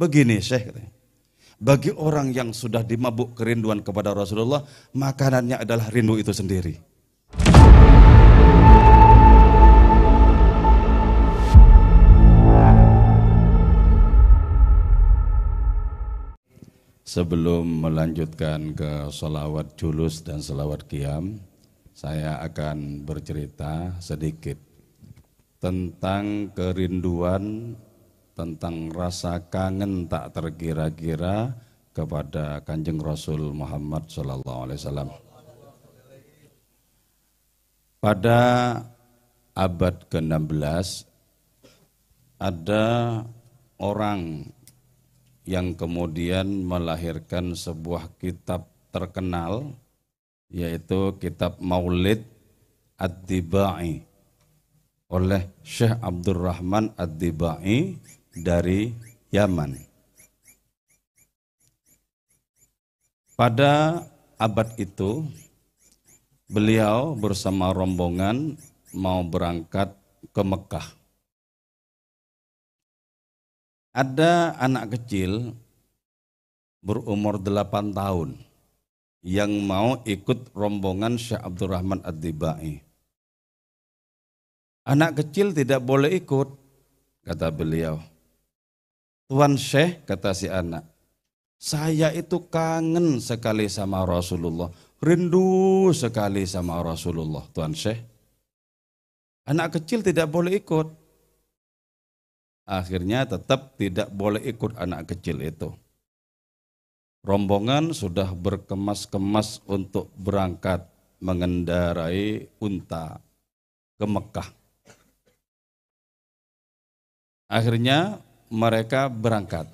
Begini Syekh Bagi orang yang sudah dimabuk kerinduan kepada Rasulullah, makanannya adalah rindu itu sendiri. Sebelum melanjutkan ke solawat julus dan solawat kiam, saya akan bercerita sedikit tentang kerinduan tentang rasa kangen tak terkira-kira kepada Kanjeng Rasul Muhammad Sallallahu Alaihi Wasallam. Pada abad ke-16 ada orang yang kemudian melahirkan sebuah kitab terkenal yaitu kitab Maulid Ad-Dibai oleh Syekh Abdurrahman Ad-Dibai dari Yaman. Pada abad itu, beliau bersama rombongan mau berangkat ke Mekah. Ada anak kecil berumur delapan tahun yang mau ikut rombongan Syekh Abdurrahman Ad-Dibai. Anak kecil tidak boleh ikut, kata beliau. Tuan Syekh, kata si anak, saya itu kangen sekali sama Rasulullah. Rindu sekali sama Rasulullah, Tuan Syekh. Anak kecil tidak boleh ikut. Akhirnya tetap tidak boleh ikut anak kecil itu. Rombongan sudah berkemas-kemas untuk berangkat mengendarai unta ke Mekah. Akhirnya mereka berangkat.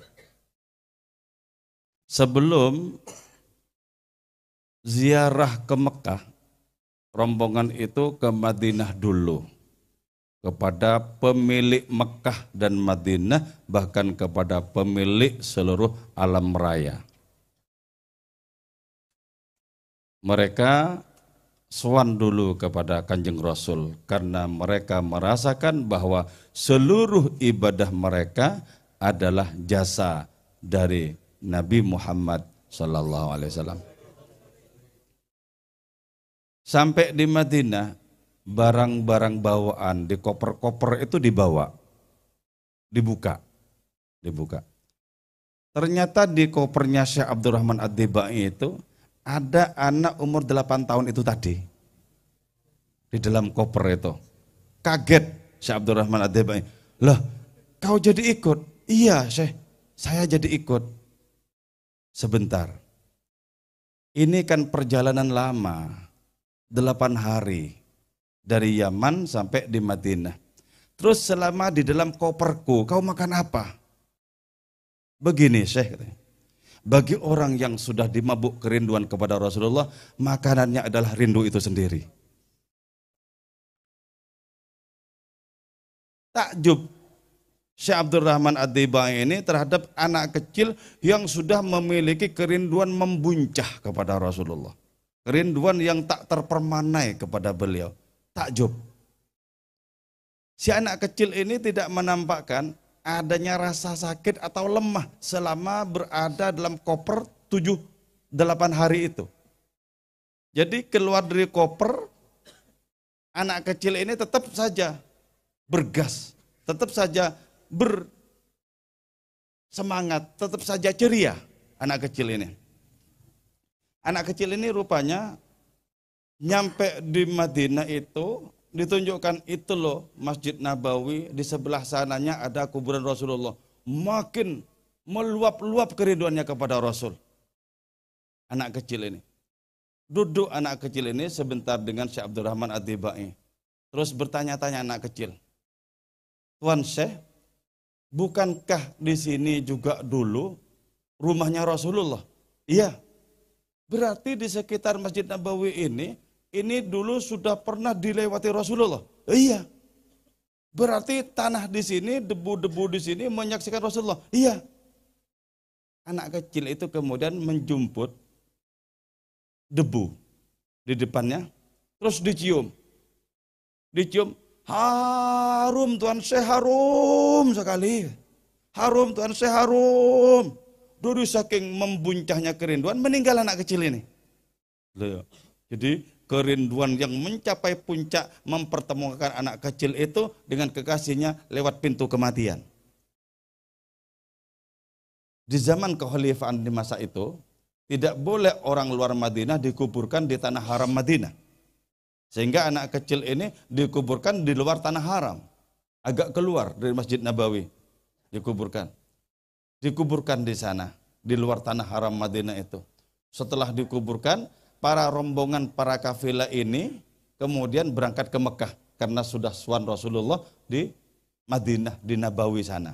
Sebelum ziarah ke Mekah, rombongan itu ke Madinah dulu kepada pemilik Mekah dan Madinah bahkan kepada pemilik seluruh alam raya. Mereka sowan dulu kepada Kanjeng Rasul karena mereka merasakan bahwa seluruh ibadah mereka adalah jasa dari Nabi Muhammad saw Sampai di Madinah barang-barang bawaan di koper-koper itu dibawa. Dibuka. Dibuka. Ternyata di kopernya Syekh Abdurrahman Ad-Dibai itu ada anak umur 8 tahun itu tadi di dalam koper itu. Kaget Syekh Abdul Rahman Adebai. Loh, kau jadi ikut? Iya, Syekh. Saya jadi ikut. Sebentar. Ini kan perjalanan lama. 8 hari dari Yaman sampai di Madinah. Terus selama di dalam koperku, kau makan apa? Begini, Syekh bagi orang yang sudah dimabuk kerinduan kepada Rasulullah, makanannya adalah rindu itu sendiri. Takjub Syekh Abdurrahman ad ini terhadap anak kecil yang sudah memiliki kerinduan membuncah kepada Rasulullah. Kerinduan yang tak terpermanai kepada beliau. Takjub. Si anak kecil ini tidak menampakkan adanya rasa sakit atau lemah selama berada dalam koper 7 8 hari itu. Jadi keluar dari koper anak kecil ini tetap saja bergas, tetap saja bersemangat, tetap saja ceria anak kecil ini. Anak kecil ini rupanya nyampe di Madinah itu ditunjukkan itu loh Masjid Nabawi di sebelah sananya ada kuburan Rasulullah. Makin meluap-luap keriduannya kepada Rasul. Anak kecil ini. Duduk anak kecil ini sebentar dengan Syekh Abdurrahman Rahman Atibai. Terus bertanya-tanya anak kecil. Tuan Syekh, bukankah di sini juga dulu rumahnya Rasulullah? Iya. Berarti di sekitar Masjid Nabawi ini ini dulu sudah pernah dilewati Rasulullah. Iya. Berarti tanah di sini, debu-debu di sini menyaksikan Rasulullah. Iya. Anak kecil itu kemudian menjumput debu di depannya, terus dicium. Dicium, harum Tuhan, saya harum sekali. Harum Tuhan, saya harum. Dulu saking membuncahnya kerinduan, meninggal anak kecil ini. Ya. Jadi kerinduan yang mencapai puncak mempertemukan anak kecil itu dengan kekasihnya lewat pintu kematian. Di zaman kekhalifahan di masa itu, tidak boleh orang luar Madinah dikuburkan di tanah haram Madinah. Sehingga anak kecil ini dikuburkan di luar tanah haram. Agak keluar dari Masjid Nabawi. Dikuburkan. Dikuburkan di sana, di luar tanah haram Madinah itu. Setelah dikuburkan, para rombongan para kafila ini kemudian berangkat ke Mekah karena sudah suan Rasulullah di Madinah di Nabawi sana.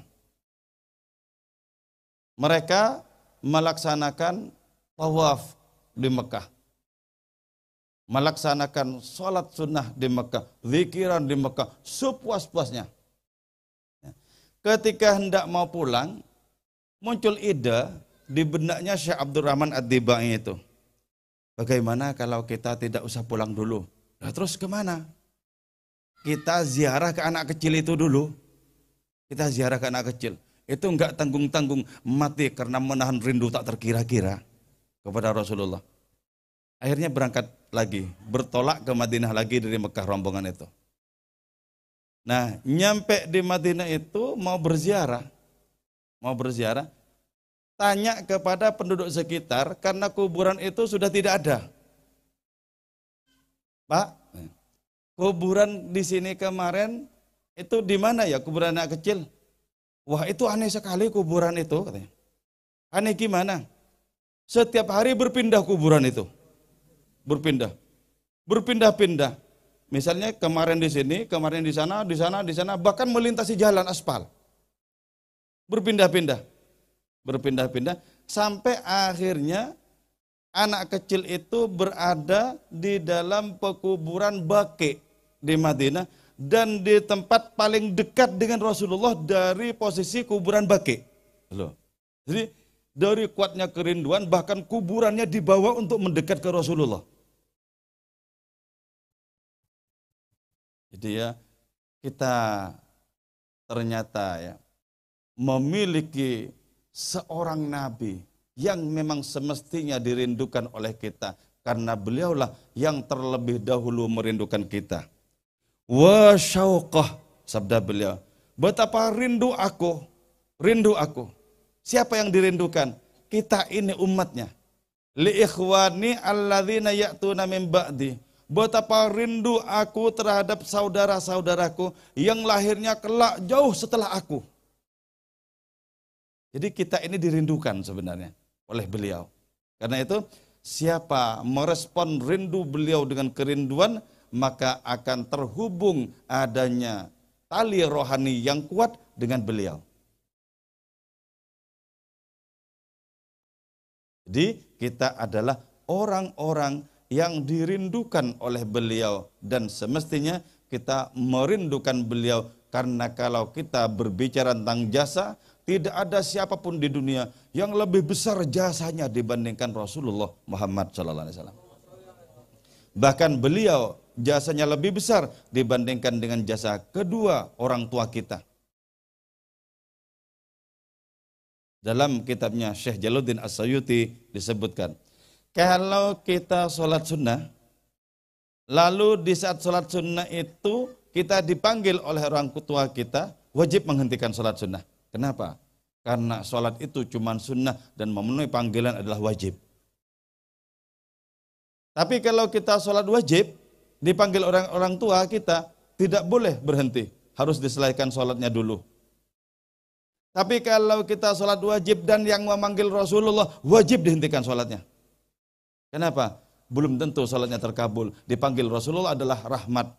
Mereka melaksanakan tawaf di Mekah. Melaksanakan sholat sunnah di Mekah, zikiran di Mekah, sepuas-puasnya. Ketika hendak mau pulang, muncul ide di benaknya Syekh Abdurrahman Ad-Dibai itu Bagaimana kalau kita tidak usah pulang dulu? Nah, terus kemana? Kita ziarah ke anak kecil itu dulu. Kita ziarah ke anak kecil. Itu enggak tanggung-tanggung mati karena menahan rindu tak terkira-kira kepada Rasulullah. Akhirnya berangkat lagi, bertolak ke Madinah lagi dari Mekah rombongan itu. Nah, nyampe di Madinah itu mau berziarah. Mau berziarah, tanya kepada penduduk sekitar karena kuburan itu sudah tidak ada. Pak, kuburan di sini kemarin itu di mana ya kuburan anak kecil? Wah itu aneh sekali kuburan itu katanya. Aneh gimana? Setiap hari berpindah kuburan itu. Berpindah. Berpindah-pindah. Misalnya kemarin di sini, kemarin di sana, di sana, di sana, bahkan melintasi jalan aspal. Berpindah-pindah berpindah-pindah sampai akhirnya anak kecil itu berada di dalam pekuburan Baqi di Madinah dan di tempat paling dekat dengan Rasulullah dari posisi kuburan Baqi. Halo. Jadi dari kuatnya kerinduan bahkan kuburannya dibawa untuk mendekat ke Rasulullah. Jadi ya kita ternyata ya memiliki seorang nabi yang memang semestinya dirindukan oleh kita karena beliaulah yang terlebih dahulu merindukan kita. Wa syauqah sabda beliau, betapa rindu aku, rindu aku. Siapa yang dirindukan? Kita ini umatnya. Li ikhwani alladzina ya'tuna min ba'di. Betapa rindu aku terhadap saudara-saudaraku yang lahirnya kelak jauh setelah aku. Jadi kita ini dirindukan sebenarnya oleh beliau. Karena itu siapa merespon rindu beliau dengan kerinduan maka akan terhubung adanya tali rohani yang kuat dengan beliau. Jadi kita adalah orang-orang yang dirindukan oleh beliau dan semestinya kita merindukan beliau karena kalau kita berbicara tentang jasa tidak ada siapapun di dunia yang lebih besar jasanya dibandingkan Rasulullah Muhammad SAW. Bahkan beliau jasanya lebih besar dibandingkan dengan jasa kedua orang tua kita. Dalam kitabnya Syekh Jaluddin As-Sayuti disebutkan, kalau kita sholat sunnah, lalu di saat sholat sunnah itu kita dipanggil oleh orang tua kita, wajib menghentikan sholat sunnah. Kenapa? Karena sholat itu cuma sunnah dan memenuhi panggilan adalah wajib. Tapi kalau kita sholat wajib, dipanggil orang-orang tua kita, tidak boleh berhenti. Harus diselesaikan sholatnya dulu. Tapi kalau kita sholat wajib dan yang memanggil Rasulullah, wajib dihentikan sholatnya. Kenapa? Belum tentu sholatnya terkabul. Dipanggil Rasulullah adalah rahmat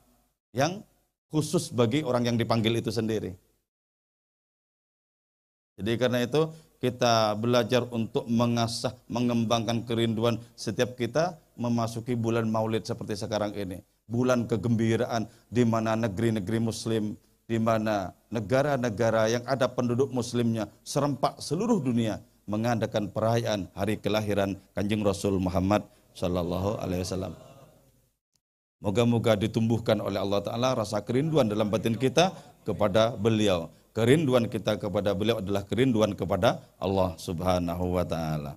yang khusus bagi orang yang dipanggil itu sendiri. Jadi karena itu kita belajar untuk mengasah, mengembangkan kerinduan setiap kita memasuki bulan maulid seperti sekarang ini. Bulan kegembiraan di mana negeri-negeri muslim, di mana negara-negara yang ada penduduk muslimnya serempak seluruh dunia mengadakan perayaan hari kelahiran Kanjeng Rasul Muhammad Sallallahu Alaihi Wasallam. Moga-moga ditumbuhkan oleh Allah Ta'ala rasa kerinduan dalam batin kita kepada beliau kerinduan kita kepada beliau adalah kerinduan kepada Allah Subhanahu wa taala.